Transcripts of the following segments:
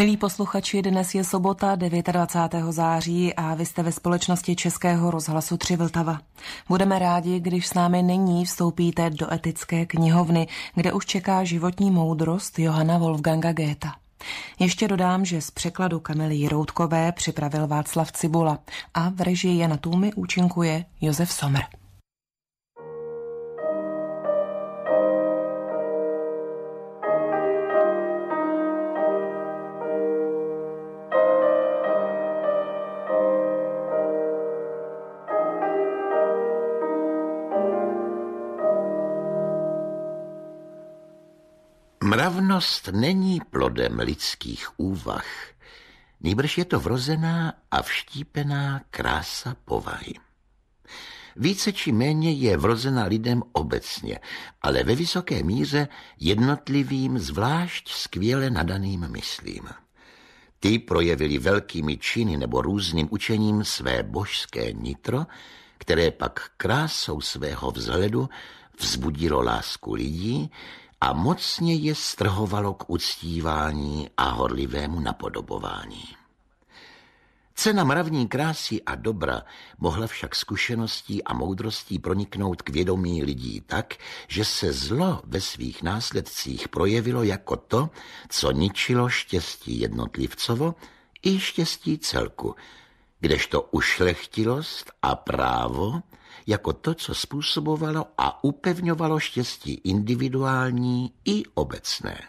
Milí posluchači, dnes je sobota 29. září a vy jste ve společnosti Českého rozhlasu 3 Vltava. Budeme rádi, když s námi nyní vstoupíte do etické knihovny, kde už čeká životní moudrost Johana Wolfganga Goethe. Ještě dodám, že z překladu Kamely Jiroutkové připravil Václav Cibula a v režii Jana Tůmy účinkuje Josef Somr. Slavnost není plodem lidských úvah, nýbrž je to vrozená a vštípená krása povahy. Více či méně je vrozena lidem obecně, ale ve vysoké míře jednotlivým, zvlášť skvěle nadaným myslím. Ty projevili velkými činy nebo různým učením své božské nitro, které pak krásou svého vzhledu vzbudilo lásku lidí, a mocně je strhovalo k uctívání a horlivému napodobování. Cena mravní krásy a dobra mohla však zkušeností a moudrostí proniknout k vědomí lidí tak, že se zlo ve svých následcích projevilo jako to, co ničilo štěstí jednotlivcovo i štěstí celku, kdežto ušlechtilost a právo jako to, co způsobovalo a upevňovalo štěstí individuální i obecné.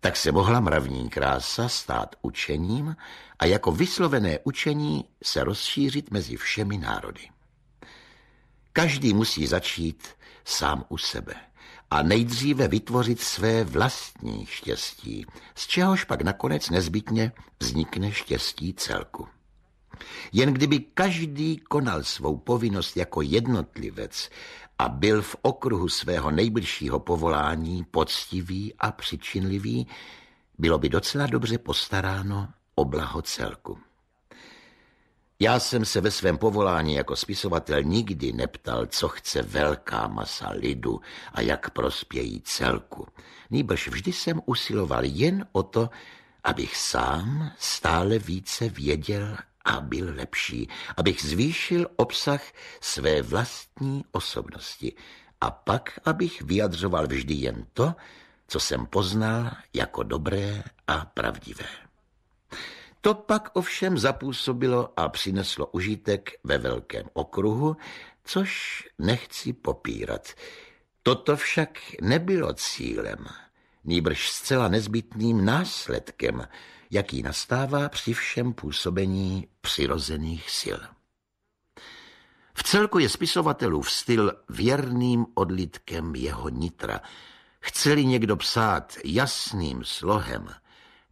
Tak se mohla mravní krása stát učením a jako vyslovené učení se rozšířit mezi všemi národy. Každý musí začít sám u sebe a nejdříve vytvořit své vlastní štěstí, z čehož pak nakonec nezbytně vznikne štěstí celku. Jen kdyby každý konal svou povinnost jako jednotlivec a byl v okruhu svého nejbližšího povolání poctivý a přičinlivý, bylo by docela dobře postaráno o blaho celku. Já jsem se ve svém povolání jako spisovatel nikdy neptal, co chce velká masa lidu a jak prospějí celku. Nýbrž vždy jsem usiloval jen o to, abych sám stále více věděl a byl lepší, abych zvýšil obsah své vlastní osobnosti a pak, abych vyjadřoval vždy jen to, co jsem poznal jako dobré a pravdivé. To pak ovšem zapůsobilo a přineslo užitek ve velkém okruhu, což nechci popírat. Toto však nebylo cílem, nýbrž zcela nezbytným následkem, jaký nastává při všem působení přirozených sil. V celku je spisovatelův styl věrným odlitkem jeho nitra. Chceli někdo psát jasným slohem,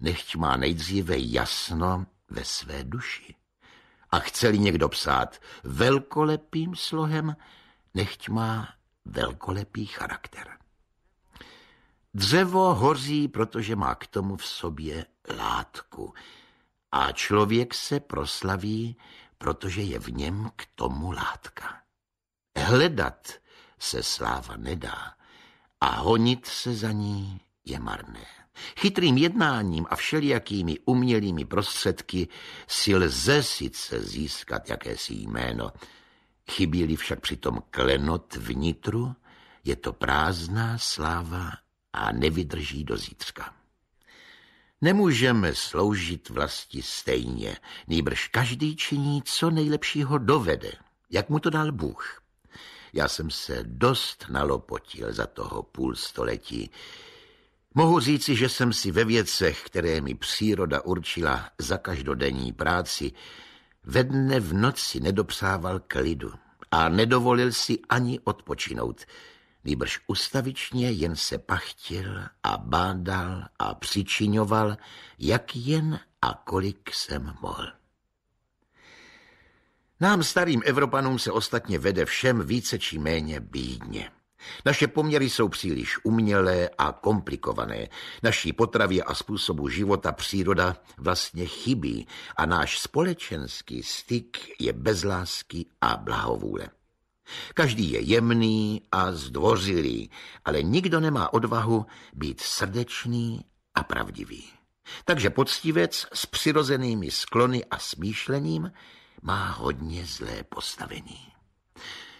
nechť má nejdříve jasno ve své duši. A chceli někdo psát velkolepým slohem, nechť má velkolepý charakter. Dřevo hoří, protože má k tomu v sobě látku. A člověk se proslaví, protože je v něm k tomu látka. Hledat se sláva nedá a honit se za ní je marné. Chytrým jednáním a všelijakými umělými prostředky si lze sice získat jakési jméno. Chybí-li však přitom klenot vnitru, je to prázdná sláva a nevydrží do zítřka. Nemůžeme sloužit vlasti stejně, nýbrž každý činí, co nejlepšího dovede, jak mu to dal Bůh. Já jsem se dost nalopotil za toho půl století. Mohu říci, že jsem si ve věcech, které mi příroda určila za každodenní práci, ve dne v noci nedopsával klidu a nedovolil si ani odpočinout – nýbrž ustavičně jen se pachtil a bádal a přičiňoval, jak jen a kolik jsem mohl. Nám starým Evropanům se ostatně vede všem více či méně bídně. Naše poměry jsou příliš umělé a komplikované. Naší potravě a způsobu života příroda vlastně chybí a náš společenský styk je bez lásky a blahovůle. Každý je jemný a zdvořilý, ale nikdo nemá odvahu být srdečný a pravdivý. Takže poctivec s přirozenými sklony a smýšlením má hodně zlé postavení.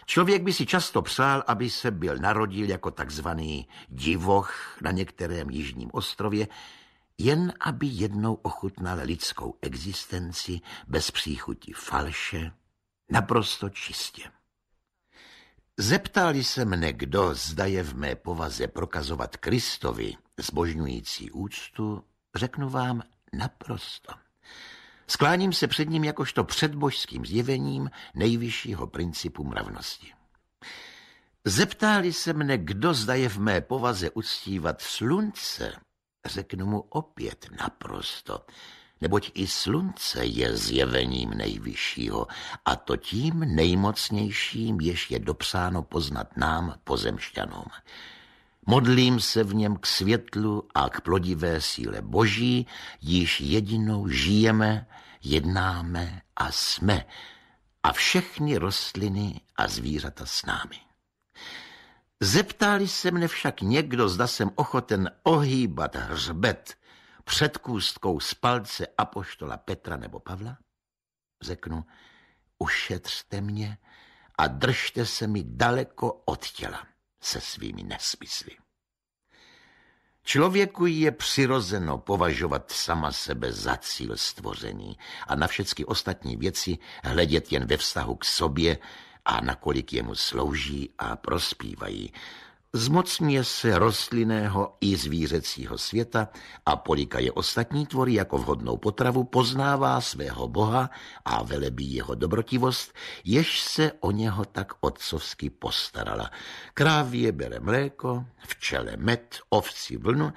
Člověk by si často přál, aby se byl narodil jako takzvaný divoch na některém jižním ostrově, jen aby jednou ochutnal lidskou existenci bez příchuti falše, naprosto čistě. Zeptali se mne kdo, zda je v mé povaze prokazovat Kristovi zbožňující úctu, řeknu vám naprosto. Skláním se před ním jakožto předbožským zjevením nejvyššího principu mravnosti. Zeptáli se mne, kdo zda je v mé povaze uctívat slunce, řeknu mu opět naprosto, neboť i slunce je zjevením nejvyššího a to tím nejmocnějším, jež je dopsáno poznat nám, pozemšťanům. Modlím se v něm k světlu a k plodivé síle boží, již jedinou žijeme, jednáme a jsme, a všechny rostliny a zvířata s námi. Zeptali se mne však někdo, zda jsem ochoten ohýbat hřbet před kůstkou z palce apoštola Petra nebo Pavla? Řeknu, ušetřte mě a držte se mi daleko od těla se svými nesmysly. Člověku je přirozeno považovat sama sebe za cíl stvoření a na všechny ostatní věci hledět jen ve vztahu k sobě a nakolik jemu slouží a prospívají. Zmocňuje se rostlinného i zvířecího světa a polikaje ostatní tvory jako vhodnou potravu, poznává svého boha a velebí jeho dobrotivost, jež se o něho tak otcovsky postarala. Krávě bere mléko, včele med, ovci vlnu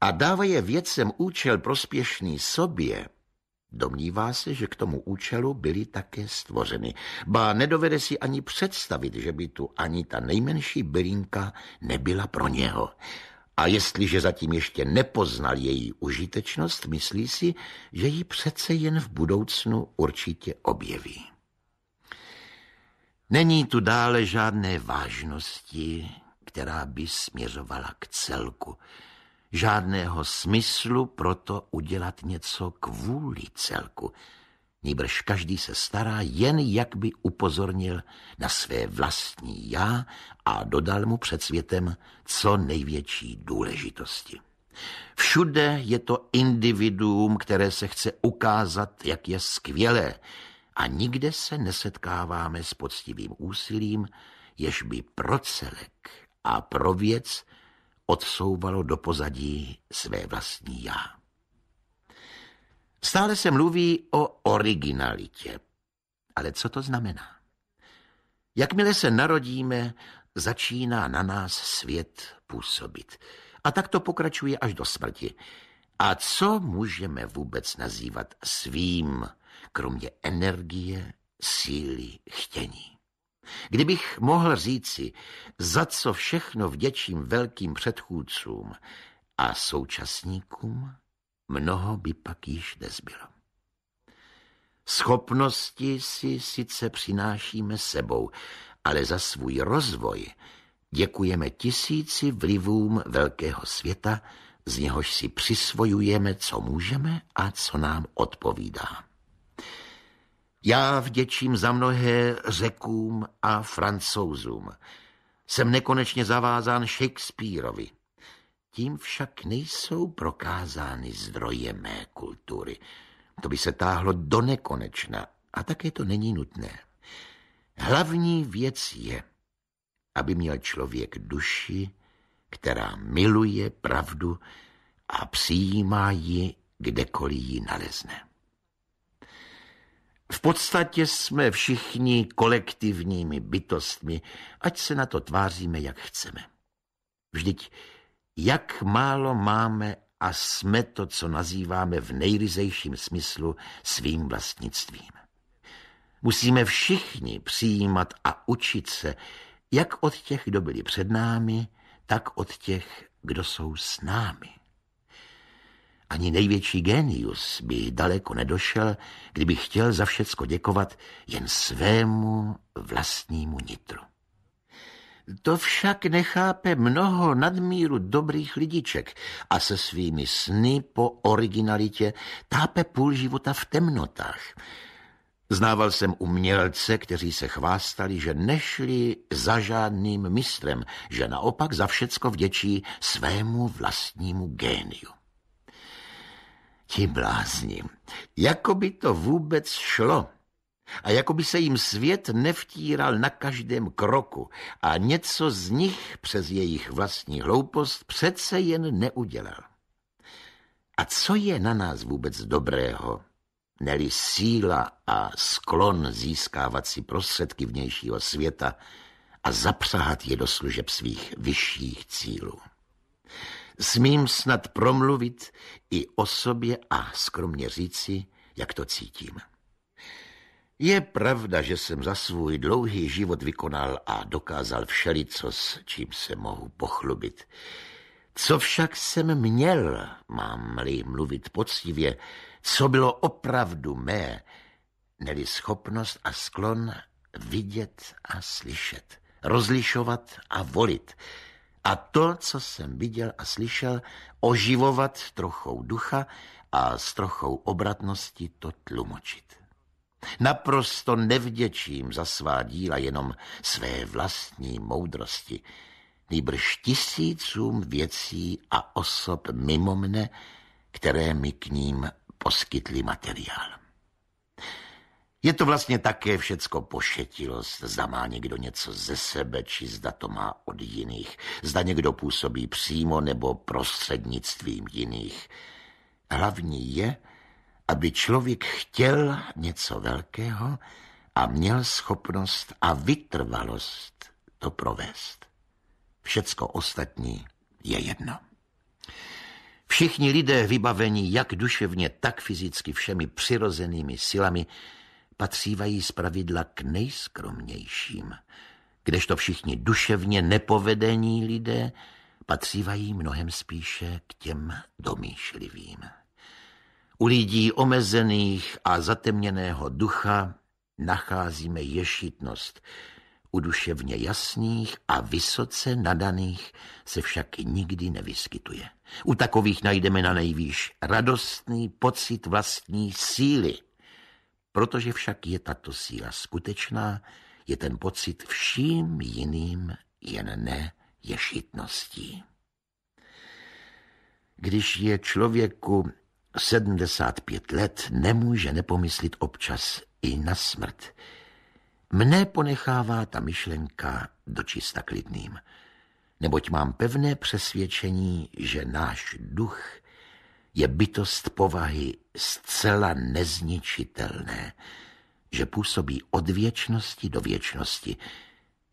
a dává je věcem účel prospěšný sobě, Domnívá se, že k tomu účelu byly také stvořeny. Ba nedovede si ani představit, že by tu ani ta nejmenší bylinka nebyla pro něho. A jestliže zatím ještě nepoznal její užitečnost, myslí si, že ji přece jen v budoucnu určitě objeví. Není tu dále žádné vážnosti, která by směřovala k celku žádného smyslu pro to udělat něco kvůli celku. Nýbrž každý se stará jen, jak by upozornil na své vlastní já a dodal mu před světem co největší důležitosti. Všude je to individuum, které se chce ukázat, jak je skvělé, a nikde se nesetkáváme s poctivým úsilím, jež by pro celek a pro věc odsouvalo do pozadí své vlastní já. Stále se mluví o originalitě. Ale co to znamená? Jakmile se narodíme, začíná na nás svět působit. A tak to pokračuje až do smrti. A co můžeme vůbec nazývat svým, kromě energie, síly, chtění? Kdybych mohl říci, za co všechno vděčím velkým předchůdcům a současníkům, mnoho by pak již nezbylo. Schopnosti si sice přinášíme sebou, ale za svůj rozvoj děkujeme tisíci vlivům velkého světa, z něhož si přisvojujeme, co můžeme a co nám odpovídá. Já vděčím za mnohé řekům a francouzům. Jsem nekonečně zavázán Shakespeareovi. Tím však nejsou prokázány zdroje mé kultury. To by se táhlo do nekonečna a také to není nutné. Hlavní věc je, aby měl člověk duši, která miluje pravdu a přijímá ji kdekoliv ji nalezne. V podstatě jsme všichni kolektivními bytostmi, ať se na to tváříme, jak chceme. Vždyť jak málo máme a jsme to, co nazýváme v nejryzejším smyslu svým vlastnictvím. Musíme všichni přijímat a učit se, jak od těch, kdo byli před námi, tak od těch, kdo jsou s námi. Ani největší génius by daleko nedošel, kdyby chtěl za všecko děkovat jen svému vlastnímu nitru. To však nechápe mnoho nadmíru dobrých lidiček a se svými sny po originalitě tápe půl života v temnotách. Znával jsem umělce, kteří se chvástali, že nešli za žádným mistrem, že naopak za všecko vděčí svému vlastnímu géniu. Ti blázni, jako by to vůbec šlo. A jako by se jim svět nevtíral na každém kroku a něco z nich přes jejich vlastní hloupost přece jen neudělal. A co je na nás vůbec dobrého, neli síla a sklon získávat si prostředky vnějšího světa a zapřáhat je do služeb svých vyšších cílů? smím snad promluvit i o sobě a skromně říci, jak to cítím. Je pravda, že jsem za svůj dlouhý život vykonal a dokázal všelico, s čím se mohu pochlubit. Co však jsem měl, mám-li mluvit poctivě, co bylo opravdu mé, neli schopnost a sklon vidět a slyšet, rozlišovat a volit, a to, co jsem viděl a slyšel, oživovat trochou ducha a s trochou obratnosti to tlumočit. Naprosto nevděčím za svá díla jenom své vlastní moudrosti, nýbrž tisícům věcí a osob mimo mne, které mi k ním poskytli materiál. Je to vlastně také všecko pošetilost, zda má někdo něco ze sebe, či zda to má od jiných, zda někdo působí přímo nebo prostřednictvím jiných. Hlavní je, aby člověk chtěl něco velkého a měl schopnost a vytrvalost to provést. Všecko ostatní je jedno. Všichni lidé vybavení jak duševně, tak fyzicky všemi přirozenými silami patřívají pravidla k nejskromnějším, kdežto všichni duševně nepovedení lidé patřívají mnohem spíše k těm domýšlivým. U lidí omezených a zatemněného ducha nacházíme ješitnost, u duševně jasných a vysoce nadaných se však nikdy nevyskytuje. U takových najdeme na nejvýš radostný pocit vlastní síly – Protože však je tato síla skutečná, je ten pocit vším jiným jen ne ješitností. Když je člověku 75 let, nemůže nepomyslit občas i na smrt. Mne ponechává ta myšlenka dočista klidným, neboť mám pevné přesvědčení, že náš duch je bytost povahy zcela nezničitelné, že působí od věčnosti do věčnosti,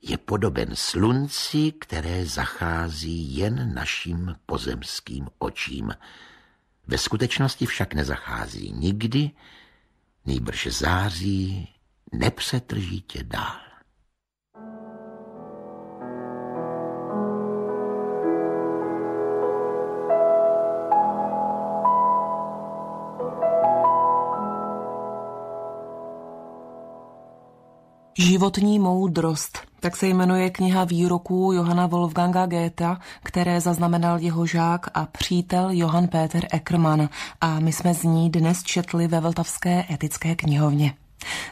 je podoben slunci, které zachází jen našim pozemským očím. Ve skutečnosti však nezachází nikdy, nejbrž září nepřetržitě dál. Životní moudrost. Tak se jmenuje kniha výroků Johana Wolfganga Goethe, které zaznamenal jeho žák a přítel Johann Peter Eckermann a my jsme z ní dnes četli ve Vltavské etické knihovně.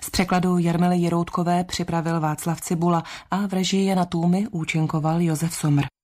Z překladu Jarmely Jiroutkové připravil Václav Cibula a v režii Jana Tůmy účinkoval Josef Somr.